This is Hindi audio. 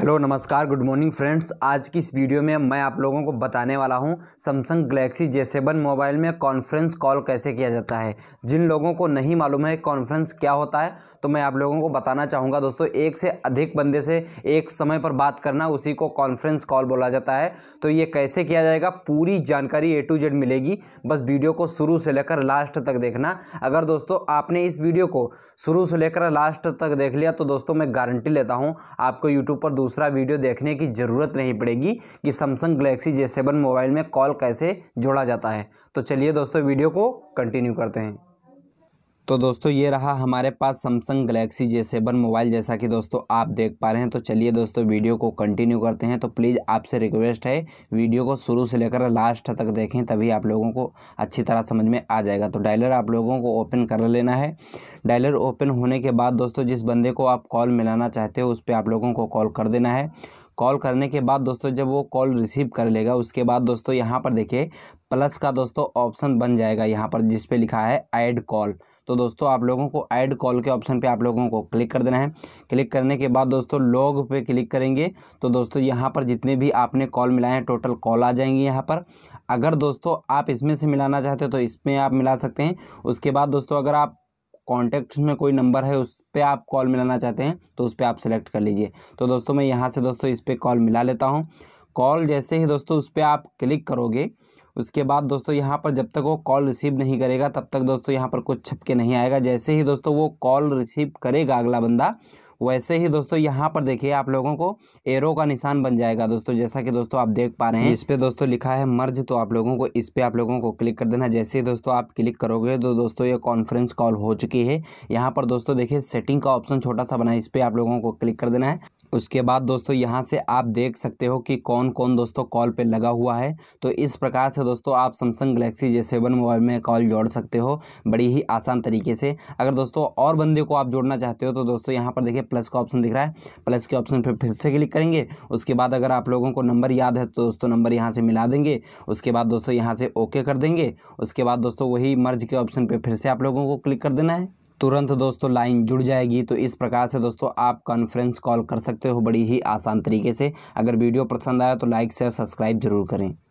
हेलो नमस्कार गुड मॉर्निंग फ्रेंड्स आज की इस वीडियो में मैं आप लोगों को बताने वाला हूं Samsung Galaxy J seven mobile में कॉन्फ्रेंस कॉल कैसे किया जाता है जिन लोगों को नहीं मालूम है कॉन्फ्रेंस क्या होता है तो मैं आप लोगों को बताना चाहूँगा दोस्तों एक से अधिक बंदे से एक समय पर बात करना उसी को कॉन्फ्रेंस कॉल बोला जाता है तो ये कैसे किया जाएगा पूरी जानकारी ए टू जेड मिलेगी बस वीडियो को शुरू से लेकर लास्ट तक देखना अगर दोस्तों आपने इस वीडियो को शुरू से लेकर लास्ट तक देख लिया तो दोस्तों मैं गारंटी लेता हूँ आपको यूट्यूब पर दूसरा वीडियो देखने की ज़रूरत नहीं पड़ेगी कि समसंग गलेक्सी जे मोबाइल में कॉल कैसे जोड़ा जाता है तो चलिए दोस्तों वीडियो को कंटिन्यू करते हैं तो दोस्तों ये रहा हमारे पास Samsung Galaxy J seven mobile जैसा कि दोस्तों आप देख पा रहे हैं तो चलिए दोस्तों वीडियो को कंटिन्यू करते हैं तो प्लीज़ आपसे रिक्वेस्ट है वीडियो को शुरू से लेकर लास्ट तक देखें तभी आप लोगों को अच्छी तरह समझ में आ जाएगा तो डायलर आप लोगों को ओपन कर लेना है डायलर ओपन होने के बाद दोस्तों जिस बंदे को आप कॉल मिलाना चाहते हो उस पर आप लोगों को कॉल कर देना है कॉल करने के बाद दोस्तों जब वो कॉल रिसीव कर लेगा उसके बाद दोस्तों यहाँ पर देखिए प्लस का दोस्तों ऑप्शन बन जाएगा यहाँ पर जिस पे लिखा है ऐड कॉल तो दोस्तों आप लोगों को ऐड कॉल के ऑप्शन पे आप लोगों को क्लिक कर देना है क्लिक करने के बाद दोस्तों लॉग पे क्लिक करेंगे तो दोस्तों यहाँ पर जितने भी आपने कॉल मिलाए हैं टोटल कॉल आ जाएंगी यहाँ पर अगर दोस्तों आप इसमें से मिलाना चाहते हो तो इसमें आप मिला सकते हैं उसके बाद दोस्तों अगर आप कॉन्टैक्ट में कोई नंबर है उस पर आप कॉल मिलाना चाहते हैं तो उस पर आप सेलेक्ट कर लीजिए तो दोस्तों मैं यहाँ से दोस्तों इस पर कॉल मिला लेता हूँ कॉल जैसे ही दोस्तों उस पर आप क्लिक करोगे उसके बाद दोस्तों यहाँ पर जब तक वो कॉल रिसीव नहीं करेगा तब तक दोस्तों यहाँ पर कुछ छप के नहीं आएगा जैसे ही दोस्तों वो कॉल रिसीव करेगा अगला बंदा वैसे ही दोस्तों यहाँ पर देखिए आप लोगों को एरो का निशान बन जाएगा दोस्तों जैसा कि दोस्तों आप देख पा रहे हैं इस पर दोस्तों लिखा है मर्ज तो आप लोगों को इस पर आप लोगों को क्लिक कर देना जैसे ही दोस्तों आप क्लिक करोगे तो दोस्तों ये कॉन्फ्रेंस कॉल हो चुकी है यहाँ पर दोस्तों देखिए सेटिंग का ऑप्शन छोटा सा बना है इस पर आप लोगों को क्लिक कर देना है उसके बाद दोस्तों यहाँ से आप देख सकते हो कि कौन कौन दोस्तों कॉल पे लगा हुआ है तो इस प्रकार से दोस्तों आप Samsung Galaxy J seven mobile में कॉल जोड़ सकते हो बड़ी ही आसान तरीके से अगर दोस्तों और बंदे को आप जोड़ना चाहते हो तो दोस्तों यहाँ पर देखिए प्लस का ऑप्शन दिख रहा है प्लस के ऑप्शन पर फिर से क्लिक करेंगे उसके बाद अगर आप लोगों को नंबर याद है तो दोस्तों नंबर यहाँ से मिला देंगे उसके बाद दोस्तों यहाँ से ओके कर देंगे उसके बाद दोस्तों वही मर्ज के ऑप्शन पर फिर से आप लोगों को क्लिक कर देना है तुरंत दोस्तों लाइन जुड़ जाएगी तो इस प्रकार से दोस्तों आप कॉन्फ्रेंस कॉल कर सकते हो बड़ी ही आसान तरीके से अगर वीडियो पसंद आया तो लाइक शेयर सब्सक्राइब जरूर करें